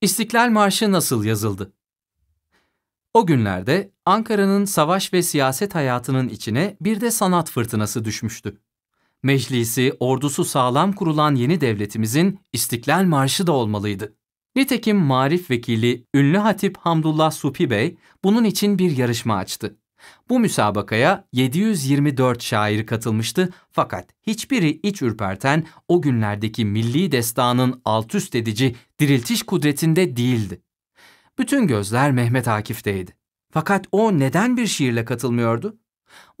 İstiklal Marşı nasıl yazıldı? O günlerde Ankara'nın savaş ve siyaset hayatının içine bir de sanat fırtınası düşmüştü. Meclisi, ordusu sağlam kurulan yeni devletimizin İstiklal Marşı da olmalıydı. Nitekim Marif Vekili ünlü Hatip Hamdullah Supi Bey bunun için bir yarışma açtı. Bu müsabakaya 724 şair katılmıştı fakat hiçbiri iç ürperten o günlerdeki milli destanın alt üst edici diriltiş kudretinde değildi. Bütün gözler Mehmet Akif'teydi. Fakat o neden bir şiirle katılmıyordu?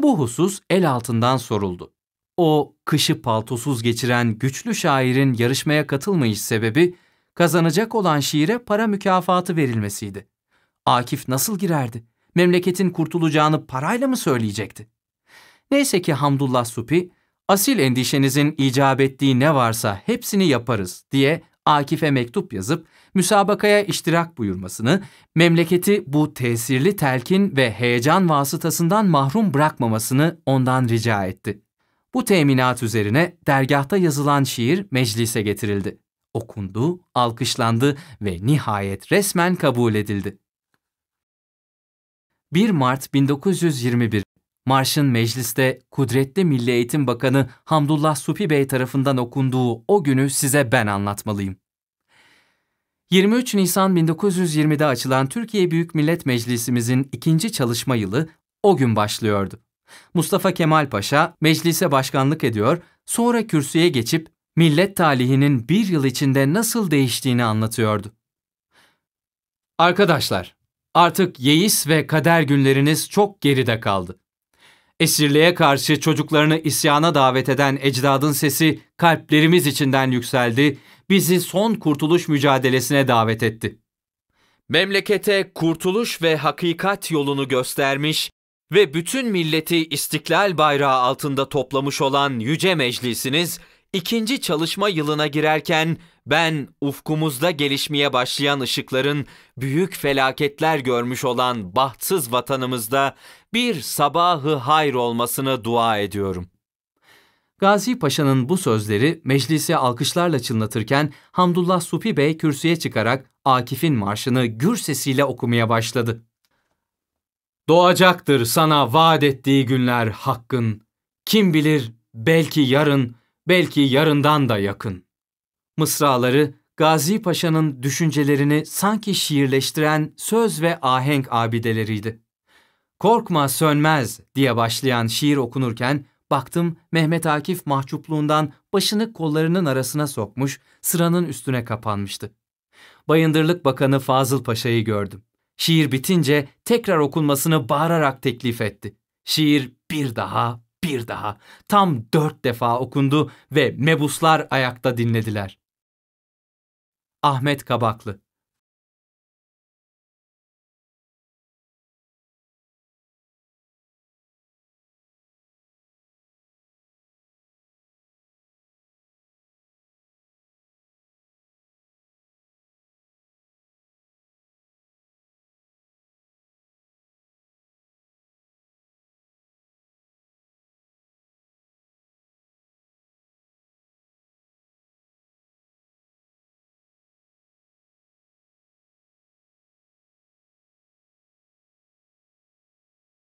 Bu husus el altından soruldu. O kışı paltosuz geçiren güçlü şairin yarışmaya katılmayış sebebi kazanacak olan şiire para mükafatı verilmesiydi. Akif nasıl girerdi? memleketin kurtulacağını parayla mı söyleyecekti? Neyse ki Hamdullah Supi, asil endişenizin icap ettiği ne varsa hepsini yaparız diye Akif'e mektup yazıp müsabakaya iştirak buyurmasını, memleketi bu tesirli telkin ve heyecan vasıtasından mahrum bırakmamasını ondan rica etti. Bu teminat üzerine dergahta yazılan şiir meclise getirildi. Okundu, alkışlandı ve nihayet resmen kabul edildi. 1 Mart 1921 Marşın mecliste kudretli Milli Eğitim Bakanı Hamdullah Supi Bey tarafından okunduğu o günü size ben anlatmalıyım. 23 Nisan 1920'de açılan Türkiye Büyük Millet Meclisimizin ikinci çalışma yılı o gün başlıyordu. Mustafa Kemal Paşa meclise başkanlık ediyor, sonra kürsüye geçip millet talihinin bir yıl içinde nasıl değiştiğini anlatıyordu. Arkadaşlar, Artık yeis ve kader günleriniz çok geride kaldı. Esirliğe karşı çocuklarını isyana davet eden ecdadın sesi kalplerimiz içinden yükseldi, bizi son kurtuluş mücadelesine davet etti. Memlekete kurtuluş ve hakikat yolunu göstermiş ve bütün milleti istiklal bayrağı altında toplamış olan Yüce Meclisiniz, İkinci çalışma yılına girerken ben ufkumuzda gelişmeye başlayan ışıkların büyük felaketler görmüş olan bahtsız vatanımızda bir sabahı hayır olmasını dua ediyorum. Gazi Paşa'nın bu sözleri meclisi alkışlarla çınlatırken Hamdullah Supi Bey kürsüye çıkarak Akif'in marşını gür sesiyle okumaya başladı. Doğacaktır sana vaat ettiği günler hakkın. Kim bilir belki yarın belki yarından da yakın. Mısraları Gazi Paşa'nın düşüncelerini sanki şiirleştiren söz ve ahenk abideleriydi. Korkma sönmez diye başlayan şiir okunurken baktım Mehmet Akif mahcupluğundan başını kollarının arasına sokmuş, sıranın üstüne kapanmıştı. Bayındırlık Bakanı Fazıl Paşa'yı gördüm. Şiir bitince tekrar okunmasını bağırarak teklif etti. Şiir bir daha, bir daha, tam dört defa okundu ve mebuslar ayakta dinlediler. Ahmet Kabaklı